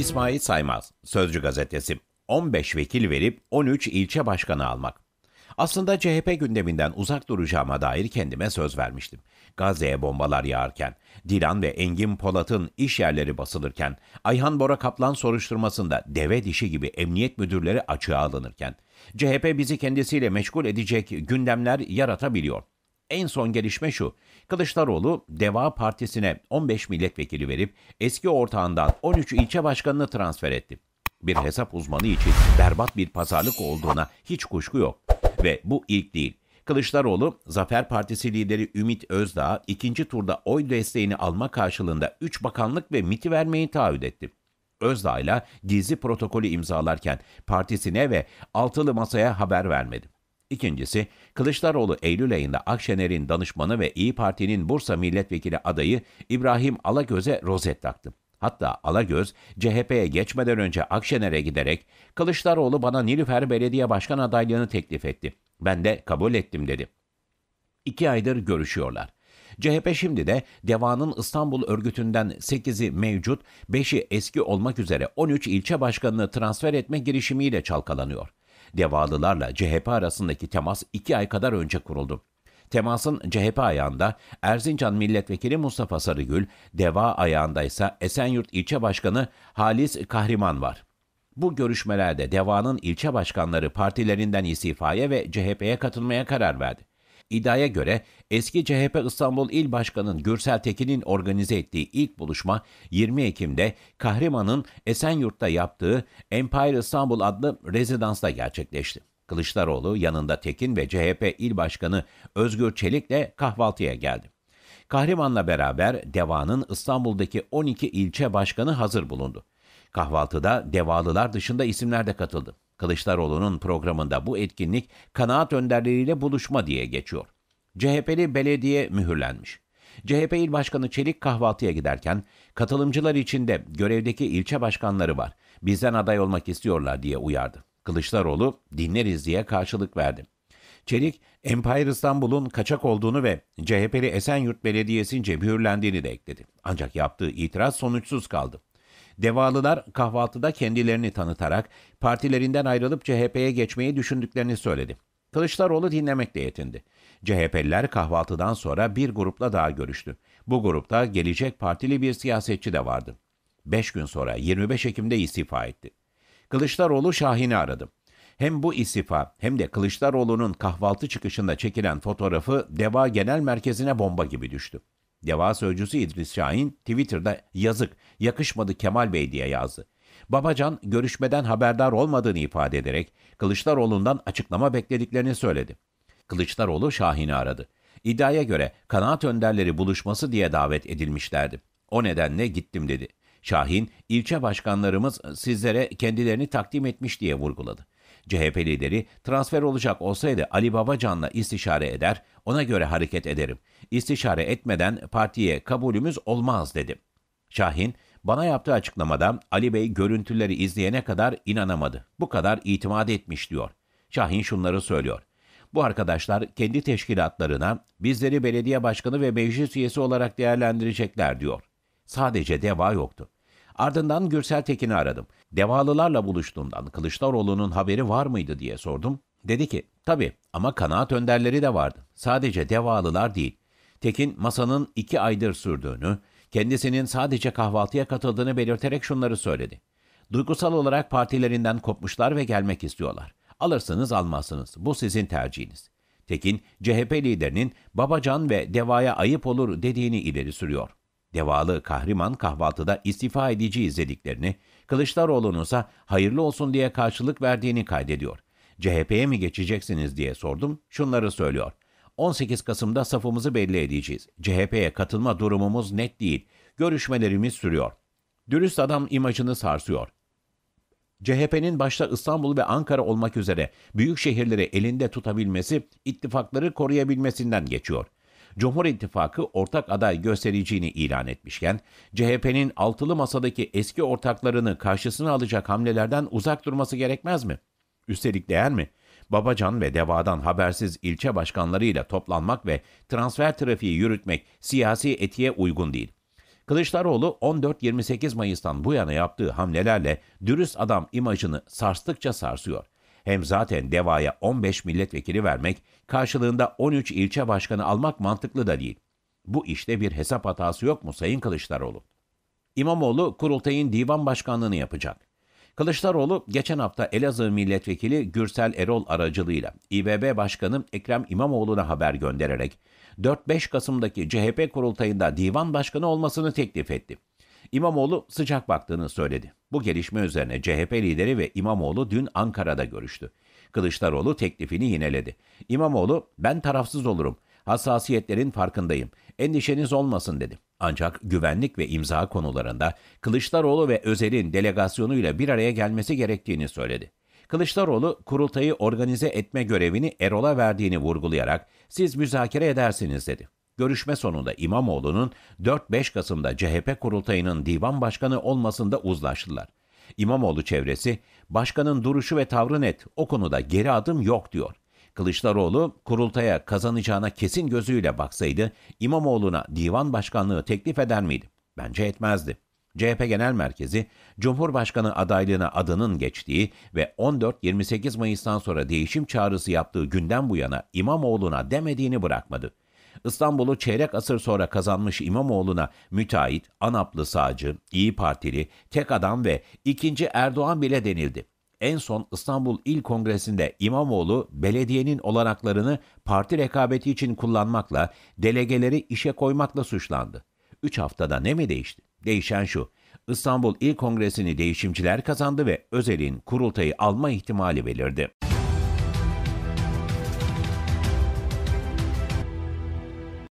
İsmail Saymaz, Sözcü Gazetesi. 15 vekil verip 13 ilçe başkanı almak. Aslında CHP gündeminden uzak duracağıma dair kendime söz vermiştim. Gazze'ye bombalar yağarken, Dilan ve Engin Polat'ın iş yerleri basılırken, Ayhan Bora Kaplan soruşturmasında deve dişi gibi emniyet müdürleri açığa alınırken, CHP bizi kendisiyle meşgul edecek gündemler yaratabiliyor. En son gelişme şu. Kılıçdaroğlu Deva Partisi'ne 15 milletvekili verip eski ortağından 13 ilçe başkanını transfer etti. Bir hesap uzmanı için berbat bir pazarlık olduğuna hiç kuşku yok. Ve bu ilk değil. Kılıçdaroğlu, Zafer Partisi lideri Ümit Özdağ ikinci turda oy desteğini alma karşılığında 3 bakanlık ve MIT'i vermeyi taahhüt etti. Özdağ ile gizli protokolü imzalarken partisine ve altılı masaya haber vermedi. İkincisi, Kılıçdaroğlu Eylül ayında Akşener'in danışmanı ve İyi Parti'nin Bursa milletvekili adayı İbrahim Alagöz'e rozet taktı. Hatta Alagöz, CHP'ye geçmeden önce Akşener'e giderek Kılıçdaroğlu bana Nilüfer Belediye Başkan adaylığını teklif etti. Ben de kabul ettim dedi. İki aydır görüşüyorlar. CHP şimdi de DEVA'nın İstanbul örgütünden 8'i mevcut, 5'i eski olmak üzere 13 ilçe başkanını transfer etme girişimiyle çalkalanıyor. Devalılarla CHP arasındaki temas iki ay kadar önce kuruldu. Temasın CHP ayağında Erzincan Milletvekili Mustafa Sarıgül, DEVA ayağında ise Esenyurt İlçe Başkanı Halis Kahriman var. Bu görüşmelerde DEVA'nın ilçe başkanları partilerinden istifaya ve CHP'ye katılmaya karar verdi. İddiaya göre eski CHP İstanbul İl Başkanı Gürsel Tekin'in organize ettiği ilk buluşma 20 Ekim'de Kahraman'ın Esenyurt'ta yaptığı Empire İstanbul adlı rezidansta gerçekleşti. Kılıçdaroğlu yanında Tekin ve CHP İl Başkanı Özgür Çelik'le kahvaltıya geldi. Kahraman'la beraber DEVA'nın İstanbul'daki 12 ilçe başkanı hazır bulundu. Kahvaltıda DEVA'lılar dışında isimler de katıldı. Kılıçdaroğlu'nun programında bu etkinlik kanaat önderleriyle buluşma diye geçiyor. CHP'li belediye mühürlenmiş. CHP İl Başkanı Çelik kahvaltıya giderken katılımcılar içinde görevdeki ilçe başkanları var. Bizden aday olmak istiyorlar diye uyardı. Kılıçdaroğlu dinleriz diye karşılık verdi. Çelik, Empire İstanbul'un kaçak olduğunu ve CHP'li Esenyurt Belediyesi'nce mühürlendiğini de ekledi. Ancak yaptığı itiraz sonuçsuz kaldı. Devalılar kahvaltıda kendilerini tanıtarak partilerinden ayrılıp CHP'ye geçmeyi düşündüklerini söyledi. Kılıçdaroğlu dinlemekle yetindi. CHP'liler kahvaltıdan sonra bir grupla daha görüştü. Bu grupta Gelecek Partili bir siyasetçi de vardı. Beş gün sonra 25 Ekim'de istifa etti. Kılıçdaroğlu Şahin'i aradı. Hem bu istifa hem de Kılıçdaroğlu'nun kahvaltı çıkışında çekilen fotoğrafı DEVA Genel Merkezi'ne bomba gibi düştü. Deva sözcüsü İdris Şahin Twitter'da yazık, yakışmadı Kemal Bey diye yazdı. Babacan görüşmeden haberdar olmadığını ifade ederek Kılıçdaroğlu'ndan açıklama beklediklerini söyledi. Kılıçdaroğlu Şahin'i aradı. İddiaya göre kanaat önderleri buluşması diye davet edilmişlerdi. O nedenle gittim dedi. Şahin, ilçe başkanlarımız sizlere kendilerini takdim etmiş diye vurguladı. CHP lideri transfer olacak olsaydı Ali Babacan'la istişare eder, ona göre hareket ederim. İstişare etmeden partiye kabulümüz olmaz dedi. Şahin, bana yaptığı açıklamada Ali Bey görüntüleri izleyene kadar inanamadı. Bu kadar itimat etmiş diyor. Şahin şunları söylüyor. Bu arkadaşlar kendi teşkilatlarına bizleri belediye başkanı ve meclis üyesi olarak değerlendirecekler diyor. Sadece deva yoktu. Ardından Gürsel Tekin'i aradım. Devalılarla buluştuğundan Kılıçdaroğlu'nun haberi var mıydı diye sordum. Dedi ki, tabi, ama kanaat önderleri de vardı. Sadece devalılar değil. Tekin masanın iki aydır sürdüğünü, kendisinin sadece kahvaltıya katıldığını belirterek şunları söyledi. Duygusal olarak partilerinden kopmuşlar ve gelmek istiyorlar. Alırsınız almazsınız. Bu sizin tercihiniz. Tekin, CHP liderinin Babacan ve Deva'ya ayıp olur dediğini ileri sürüyor. Devalı kahriman kahvaltıda istifa edici izlediklerini, Kılıçdaroğlu'nuza hayırlı olsun diye karşılık verdiğini kaydediyor. CHP'ye mi geçeceksiniz diye sordum, şunları söylüyor. 18 Kasım'da safımızı belli edeceğiz. CHP'ye katılma durumumuz net değil. Görüşmelerimiz sürüyor. Dürüst adam imajını sarsıyor. CHP'nin başta İstanbul ve Ankara olmak üzere büyük şehirleri elinde tutabilmesi, ittifakları koruyabilmesinden geçiyor.'' Cumhur İttifakı ortak aday göstereceğini ilan etmişken, CHP'nin altılı masadaki eski ortaklarını karşısına alacak hamlelerden uzak durması gerekmez mi? Üstelik değer mi? Babacan ve Deva'dan habersiz ilçe başkanlarıyla toplanmak ve transfer trafiği yürütmek siyasi etiğe uygun değil. Kılıçdaroğlu 14-28 Mayıs'tan bu yana yaptığı hamlelerle dürüst adam imajını sarstıkça sarsıyor. Hem zaten DEVA'ya 15 milletvekili vermek, karşılığında 13 ilçe başkanı almak mantıklı da değil. Bu işte bir hesap hatası yok mu Sayın Kılıçdaroğlu? İmamoğlu kurultayın divan başkanlığını yapacak. Kılıçdaroğlu geçen hafta Elazığ milletvekili Gürsel Erol aracılığıyla İBB Başkanı Ekrem İmamoğlu'na haber göndererek 4-5 Kasım'daki CHP kurultayında divan başkanı olmasını teklif etti. İmamoğlu sıcak baktığını söyledi. Bu gelişme üzerine CHP lideri ve İmamoğlu dün Ankara'da görüştü. Kılıçdaroğlu teklifini yineledi. İmamoğlu ben tarafsız olurum. Hassasiyetlerin farkındayım. Endişeniz olmasın dedi. Ancak güvenlik ve imza konularında Kılıçdaroğlu ve Özel'in delegasyonuyla bir araya gelmesi gerektiğini söyledi. Kılıçdaroğlu kurultayı organize etme görevini Erol'a verdiğini vurgulayarak siz müzakere edersiniz dedi. Görüşme sonunda İmamoğlu'nun 4-5 Kasım'da CHP kurultayının divan başkanı olmasında uzlaştılar. İmamoğlu çevresi, başkanın duruşu ve tavrı net, o konuda geri adım yok diyor. Kılıçdaroğlu kurultaya kazanacağına kesin gözüyle baksaydı İmamoğlu'na divan başkanlığı teklif eder miydi? Bence etmezdi. CHP Genel Merkezi, Cumhurbaşkanı adaylığına adının geçtiği ve 14-28 Mayıs'tan sonra değişim çağrısı yaptığı günden bu yana İmamoğlu'na demediğini bırakmadı. İstanbul'u çeyrek asır sonra kazanmış İmamoğlu'na müteahhit, Anaplı sağcı, İyi Partili, tek adam ve ikinci Erdoğan bile denildi. En son İstanbul İl Kongresi'nde İmamoğlu belediyenin olanaklarını parti rekabeti için kullanmakla, delegeleri işe koymakla suçlandı. 3 haftada ne mi değişti? Değişen şu. İstanbul İl Kongresi'ni değişimciler kazandı ve Özel'in kurultayı alma ihtimali belirdi.